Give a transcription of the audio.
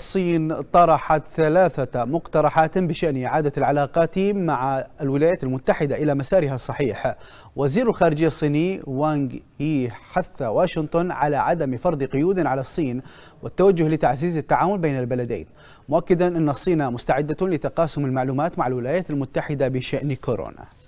الصين طرحت ثلاثة مقترحات بشأن إعادة العلاقات مع الولايات المتحدة إلى مسارها الصحيح وزير الخارجية الصيني وانغ إي حث واشنطن على عدم فرض قيود على الصين والتوجه لتعزيز التعاون بين البلدين مؤكدا أن الصين مستعدة لتقاسم المعلومات مع الولايات المتحدة بشأن كورونا